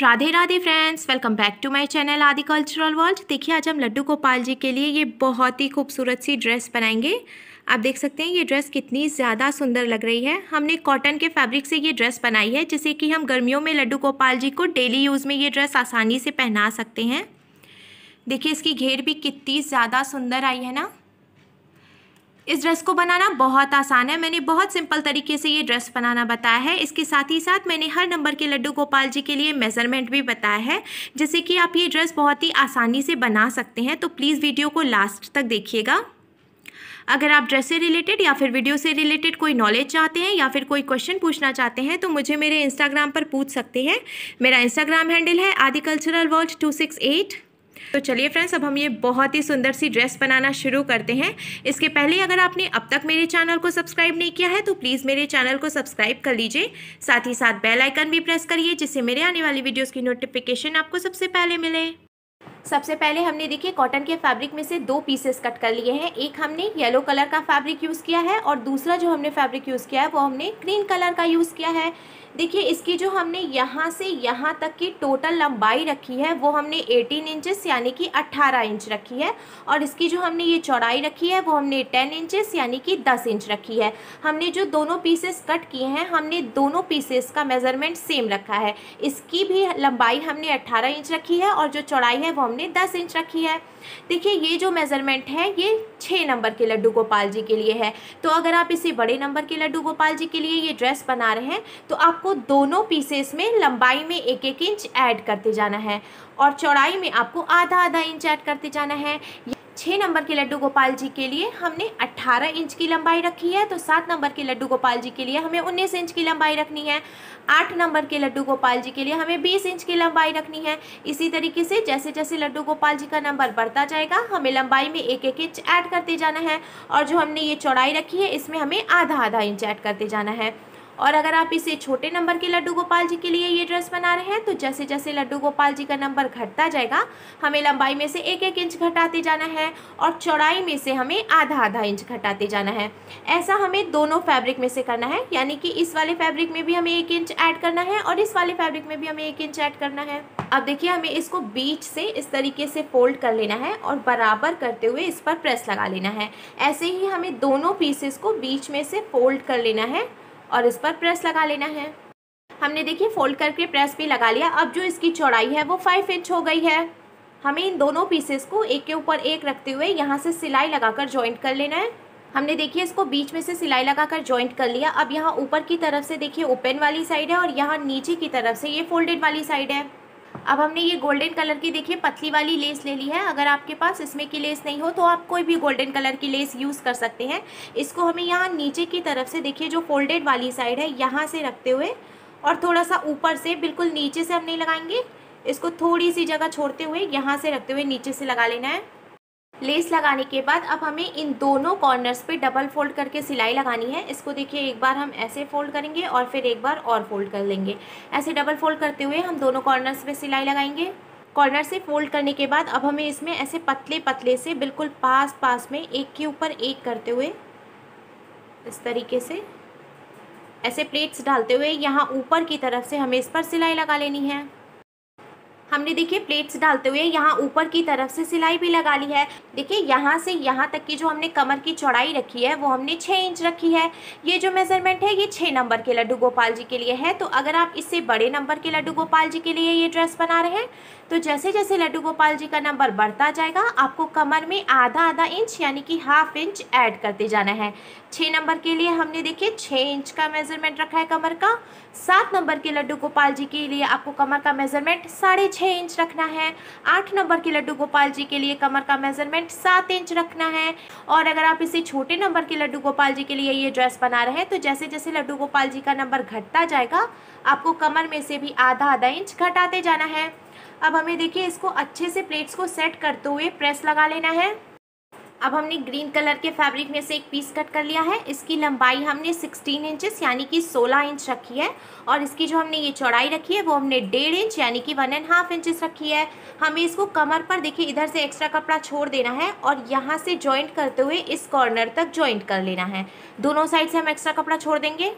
Radhe Radhe friends welcome back to my channel Aadi cultural world देखिए आज हम लड्डू गोपाल जी के लिए ये बहुत ही खूबसूरत सी ड्रेस बनाएंगे आप देख सकते हैं ये ड्रेस कितनी ज़्यादा सुंदर लग रही है हमने कॉटन के फैब्रिक से ये ड्रेस बनाई है जिससे कि हम गर्मियों में लड्डू गोपाल जी को डेली यूज़ में ये ड्रेस आसानी से पहना सकते हैं देखिए इसकी घेर भी कितनी ज़्यादा सुंदर आई है ना इस ड्रेस को बनाना बहुत आसान है मैंने बहुत सिंपल तरीके से ये ड्रेस बनाना बताया है इसके साथ ही साथ मैंने हर नंबर के लड्डू गोपाल जी के लिए मेज़रमेंट भी बताया है जैसे कि आप ये ड्रेस बहुत ही आसानी से बना सकते हैं तो प्लीज़ वीडियो को लास्ट तक देखिएगा अगर आप ड्रेस से रिलेटेड या फिर वीडियो से रिलेटेड कोई नॉलेज चाहते हैं या फिर कोई क्वेश्चन पूछना चाहते हैं तो मुझे मेरे इंस्टाग्राम पर पूछ सकते हैं मेरा इंस्टाग्राम हैंडल है Aadi cultural world two six eight तो चलिए फ्रेंड्स अब हम ये बहुत ही सुंदर सी ड्रेस बनाना शुरू करते हैं इसके पहले अगर आपने अब तक मेरे चैनल को सब्सक्राइब नहीं किया है तो प्लीज़ मेरे चैनल को सब्सक्राइब कर लीजिए साथ ही साथ बेल आइकन भी प्रेस करिए जिससे मेरे आने वाली वीडियोस की नोटिफिकेशन आपको सबसे पहले मिले सबसे पहले हमने देखिए कॉटन के फैब्रिक में से दो पीसेस कट कर लिए हैं एक हमने येलो कलर का फैब्रिक यूज़ किया है और दूसरा जो हमने फैब्रिक यूज़ किया है वो हमने ग्रीन कलर का यूज़ किया है देखिए इसकी जो हमने यहाँ से यहाँ तक की टोटल लंबाई रखी है वो हमने 18 इंचेस यानी कि 18 इंच रखी है और इसकी जो हमने ये चौड़ाई रखी है वो हमने 10 इंचेस यानी कि 10 इंच रखी है हमने जो दोनों पीसेस कट किए हैं हमने दोनों पीसेस का मेज़रमेंट सेम रखा है इसकी भी लंबाई हमने अट्ठारह इंच रखी है और जो चौड़ाई है वो हमने दस इंच रखी है देखिए ये जो मेज़रमेंट है ये छः नंबर के लड्डू गोपाल जी के लिए है तो अगर आप इसे बड़े नंबर के लड्डू गोपाल जी के लिए ये ड्रेस बना रहे हैं तो आप आपको दोनों पीसेस में लंबाई में एक एक इंच ऐड करते जाना है और चौड़ाई में आपको आधा आधा इंच ऐड करते जाना है छः नंबर के लड्डू गोपाल जी के लिए हमने 18 इंच की लंबाई रखी है तो सात नंबर के लड्डू गोपाल जी के लिए हमें उन्नीस इंच की लंबाई रखनी है आठ नंबर के लड्डू गोपाल जी के लिए हमें 20 इंच की लंबाई रखनी है इसी तरीके से जैसे जैसे लड्डू गोपाल जी का नंबर बढ़ता जाएगा हमें लंबाई में एक एक इंच ऐड करते जाना है और जो हमने ये चौड़ाई रखी है इसमें हमें आधा आधा इंच ऐड करते जाना है और अगर आप इसे छोटे नंबर के लड्डू गोपाल जी के लिए ये ड्रेस बना रहे हैं तो जैसे जैसे लड्डू गोपाल जी का नंबर घटता जाएगा हमें लंबाई में से एक एक इंच घटाते जाना है और चौड़ाई में से हमें आधा आधा इंच घटाते जाना है ऐसा हमें दोनों फैब्रिक में से करना है यानी कि इस वाले फैब्रिक में भी हमें एक इंच ऐड करना है और इस वाले फैब्रिक में भी हमें एक इंच ऐड करना है अब देखिए हमें इसको बीच से इस तरीके से फोल्ड कर लेना है और बराबर करते हुए इस पर प्रेस लगा लेना है ऐसे ही हमें दोनों पीसेस को बीच में से फोल्ड कर लेना है और इस पर प्रेस लगा लेना है हमने देखिए फोल्ड करके प्रेस भी लगा लिया अब जो इसकी चौड़ाई है वो फाइव इंच हो गई है हमें इन दोनों पीसेस को एक के ऊपर एक रखते हुए यहाँ से सिलाई लगाकर ज्वाइंट कर लेना है हमने देखिए इसको बीच में से सिलाई लगाकर ज्वाइंट कर लिया अब यहाँ ऊपर की तरफ से देखिए ओपन वाली साइड है और यहाँ नीचे की तरफ से ये फोल्डेड वाली साइड है अब हमने ये गोल्डन कलर की देखिए पतली वाली लेस ले ली है अगर आपके पास इसमें की लेस नहीं हो तो आप कोई भी गोल्डन कलर की लेस यूज़ कर सकते हैं इसको हमें यहाँ नीचे की तरफ से देखिए जो फोल्डेड वाली साइड है यहाँ से रखते हुए और थोड़ा सा ऊपर से बिल्कुल नीचे से हम नहीं लगाएंगे इसको थोड़ी सी जगह छोड़ते हुए यहाँ से रखते हुए नीचे से लगा लेना है लेस लगाने के बाद अब हमें इन दोनों कॉर्नर्स पे डबल फोल्ड करके सिलाई लगानी है इसको देखिए एक बार हम ऐसे फोल्ड करेंगे और फिर एक बार और फोल्ड कर लेंगे ऐसे डबल फोल्ड करते हुए हम दोनों कॉर्नर्स पे सिलाई लगाएंगे कॉर्नर से फोल्ड करने के बाद अब हमें इसमें ऐसे पतले पतले से बिल्कुल पास पास में एक के ऊपर एक करते हुए इस तरीके से ऐसे प्लेट्स डालते हुए यहाँ ऊपर की तरफ से हमें इस पर सिलाई लगा लेनी है हमने देखिए प्लेट्स डालते हुए यहाँ ऊपर की तरफ से सिलाई भी लगा ली है देखिए यहाँ से यहाँ तक की जो हमने कमर की चौड़ाई रखी है वो हमने छः इंच रखी है ये जो मेज़रमेंट है ये छः नंबर के लड्डू गोपाल जी के लिए है तो अगर आप इससे बड़े नंबर के लड्डू गोपाल जी के लिए ये ड्रेस बना रहे हैं तो जैसे जैसे लड्डू गोपाल जी का नंबर बढ़ता जाएगा आपको कमर में आधा आधा इंच यानी कि हाफ इंच ऐड करते जाना है छः नंबर के लिए हमने देखिए छः इंच का मेज़रमेंट रखा है कमर का सात नंबर के लड्डू गोपाल जी के लिए आपको कमर का मेज़रमेंट साढ़े छः इंच रखना है आठ नंबर के लड्डू गोपाल जी के लिए कमर का मेजरमेंट सात इंच रखना है और अगर आप इसी छोटे नंबर के लड्डू गोपाल जी के लिए ये ड्रेस बना रहे हैं तो जैसे जैसे लड्डू गोपाल जी का नंबर घटता जाएगा आपको कमर में से भी आधा आधा इंच घटाते जाना है अब हमें देखिए इसको अच्छे से प्लेट्स को सेट करते हुए प्रेस लगा लेना है अब हमने ग्रीन कलर के फैब्रिक में से एक पीस कट कर लिया है इसकी लंबाई हमने 16 इंचेस यानी कि 16 इंच रखी है और इसकी जो हमने ये चौड़ाई रखी है वो हमने डेढ़ इंच यानी कि वन एंड हाफ इंचेस रखी है हमें इसको कमर पर देखिए इधर से एक्स्ट्रा कपड़ा छोड़ देना है और यहाँ से ज्वाइंट करते हुए इस कॉर्नर तक ज्वाइंट कर लेना है दोनों साइड से हम एक्स्ट्रा कपड़ा छोड़ देंगे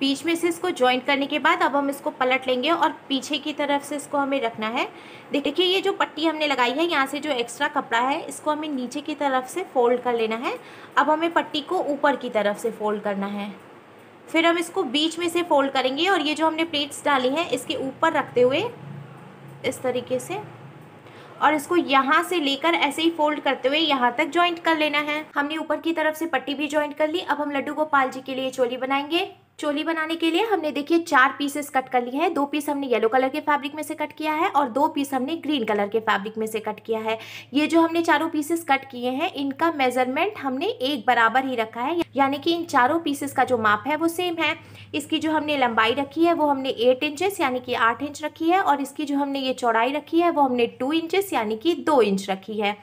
बीच में से इसको ज्वाइंट करने के बाद अब हम इसको पलट लेंगे और पीछे की तरफ से इसको हमें रखना है देखिए ये जो पट्टी हमने लगाई है यहाँ से जो एक्स्ट्रा कपड़ा है इसको हमें नीचे की तरफ से फोल्ड कर लेना है अब हमें पट्टी को ऊपर की तरफ से फोल्ड करना है फिर हम इसको बीच में से फोल्ड करेंगे और ये जो हमने प्लेट्स डाली हैं इसके ऊपर रखते हुए इस तरीके से और इसको यहाँ से लेकर ऐसे ही फोल्ड करते हुए यहाँ तक ज्वाइंट कर लेना है हमने ऊपर की तरफ से पट्टी भी ज्वाइंट कर ली अब हम लड्डू गोपाल जी के लिए चोली बनाएंगे चोली बनाने के लिए हमने देखिए चार पीसेस कट कर लिए हैं दो पीस हमने येलो कलर के फैब्रिक में से कट किया है और दो पीस हमने ग्रीन कलर के फैब्रिक में से कट किया है ये जो हमने चारों पीसेस कट किए हैं इनका मेजरमेंट हमने एक बराबर ही रखा है यानी कि इन चारों पीसेस का जो माप है वो सेम है इसकी जो हमने लंबाई रखी है वो हमने एट इंचेस यानी कि आठ इंच रखी है और इसकी जो हमने ये चौड़ाई रखी है वो हमने टू इंचेस यानी कि दो इंच रखी है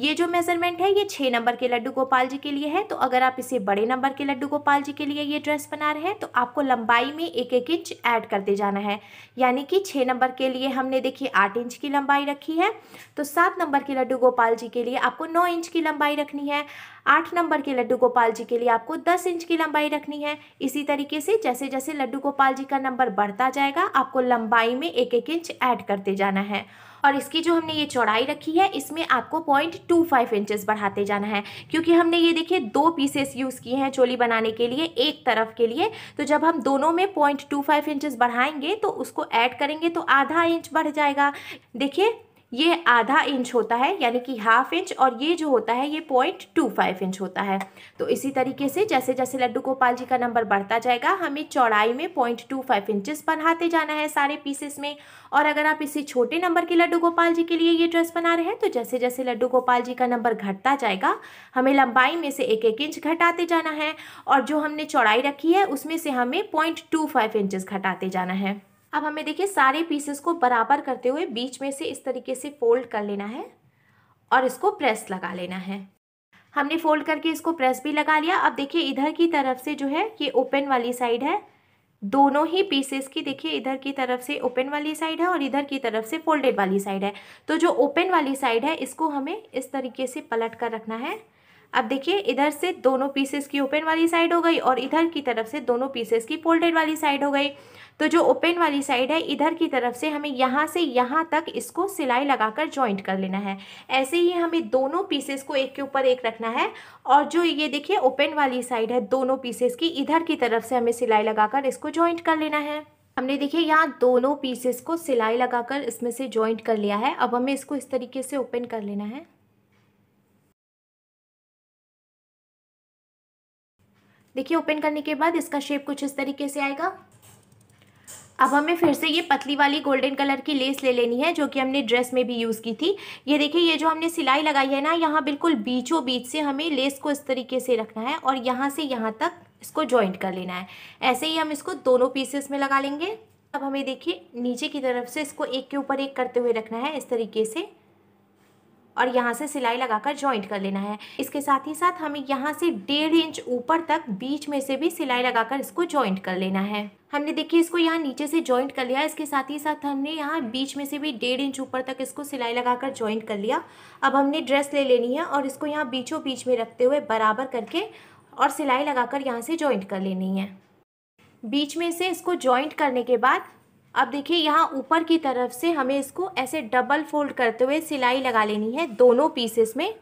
ये जो मेज़रमेंट है ये छः नंबर के लड्डू गोपाल जी के लिए है तो अगर आप इसे बड़े नंबर के लड्डू गोपाल जी के लिए ये ड्रेस बना रहे हैं तो आपको लंबाई में एक एक इंच ऐड करते जाना है यानी कि छः नंबर के लिए हमने देखिए आठ इंच की लंबाई रखी है तो सात नंबर के लड्डू गोपाल जी के लिए आपको नौ इंच की लंबाई रखनी है आठ नंबर के लड्डू गोपाल जी के लिए आपको दस इंच की लंबाई रखनी है इसी तरीके से जैसे जैसे लड्डू गोपाल जी का नंबर बढ़ता जाएगा आपको लंबाई में एक एक इंच ऐड करते जाना है और इसकी जो हमने ये चौड़ाई रखी है इसमें आपको पॉइंट टू फाइव इंचेस बढ़ाते जाना है क्योंकि हमने ये देखिए दो पीसेस यूज़ किए हैं चोली बनाने के लिए एक तरफ के लिए तो जब हम दोनों में पॉइंट टू फाइव इंचेस बढ़ाएंगे तो उसको ऐड करेंगे तो आधा इंच बढ़ जाएगा देखिए ये आधा इंच होता है यानी कि हाफ इंच और ये जो होता है ये पॉइंट टू फाइव इंच होता है तो इसी तरीके से जैसे जैसे लड्डू गोपाल जी का नंबर बढ़ता जाएगा हमें चौड़ाई में पॉइंट टू फाइव इंचज़ बनाते जाना है सारे पीसेस में और अगर आप इसी छोटे नंबर के लड्डू गोपाल जी के लिए ये ड्रेस बना रहे हैं तो जैसे जैसे लड्डू गोपाल जी का नंबर घटता जाएगा हमें लंबाई में से एक एक इंच घटाते जाना है और जो हमने चौड़ाई रखी है उसमें से हमें पॉइंट टू फाइव इंचज़ घटाते जाना है अब हमें देखिए सारे पीसेस को बराबर करते हुए बीच में से इस तरीके से फोल्ड कर लेना है और इसको प्रेस लगा लेना है हमने फोल्ड करके इसको प्रेस भी लगा लिया अब देखिए इधर की तरफ से जो है ये ओपन वाली साइड है दोनों ही पीसेस की देखिए इधर की तरफ से ओपन वाली साइड है और इधर की तरफ से फोल्डेड वाली साइड है तो जो ओपन वाली साइड है इसको हमें इस तरीके से पलट कर रखना है अब देखिए इधर से दोनों पीसेस की ओपन वाली साइड हो गई और इधर की तरफ से दोनों पीसेस की फोल्डेड वाली साइड हो गई तो जो ओपन वाली साइड है इधर की तरफ से हमें यहाँ से यहाँ तक इसको सिलाई लगाकर ज्वाइंट कर लेना है ऐसे ही हमें दोनों पीसेस को एक के ऊपर एक रखना है और जो ये देखिए ओपन वाली साइड है दोनों पीसेस की इधर की तरफ से हमें सिलाई लगाकर इसको ज्वाइंट कर लेना है हमने देखिए यहाँ दोनों पीसेस को सिलाई लगाकर इसमें से ज्वाइंट कर लिया है अब हमें इसको इस तरीके से ओपन कर लेना है देखिए ओपन करने के बाद इसका शेप कुछ इस तरीके से आएगा अब हमें फिर से ये पतली वाली गोल्डन कलर की लेस ले लेनी है जो कि हमने ड्रेस में भी यूज़ की थी ये देखिए ये जो हमने सिलाई लगाई है ना यहाँ बिल्कुल बीचों बीच से हमें लेस को इस तरीके से रखना है और यहाँ से यहाँ तक इसको जॉइंट कर लेना है ऐसे ही हम इसको दोनों पीसेस में लगा लेंगे अब हमें देखिए नीचे की तरफ से इसको एक के ऊपर एक करते हुए रखना है इस तरीके से और यहाँ से सिलाई लगाकर जॉइंट कर लेना है इसके साथ ही साथ हमें यहाँ से डेढ़ इंच ऊपर तक बीच में से भी सिलाई लगाकर इसको जॉइंट कर लेना है हमने देखिए इसको यहाँ नीचे से जॉइंट कर लिया इसके साथ ही साथ हमने यहाँ बीच में से भी डेढ़ इंच ऊपर तक इसको सिलाई लगाकर जॉइंट कर लिया अब हमने ड्रेस ले लेनी है और इसको यहाँ बीचों बीच में रखते हुए बराबर करके और सिलाई कर यहाँ से जॉइंट कर लेनी है बीच में से इसको जॉइंट करने के बाद अब देखिए यहाँ ऊपर की तरफ से हमें इसको ऐसे डबल फोल्ड करते हुए सिलाई लगा लेनी है दोनों पीसेस में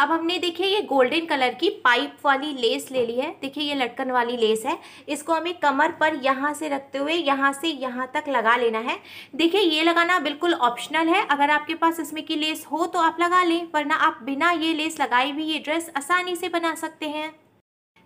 अब हमने देखिए ये गोल्डन कलर की पाइप वाली लेस ले ली है देखिए ये लटकन वाली लेस है इसको हमें कमर पर यहाँ से रखते हुए यहाँ से यहाँ तक लगा लेना है देखिए ये लगाना बिल्कुल ऑप्शनल है अगर आपके पास इसमें की लेस हो तो आप लगा लें वरना आप बिना ये लेस लगाए भी ये ड्रेस आसानी से बना सकते हैं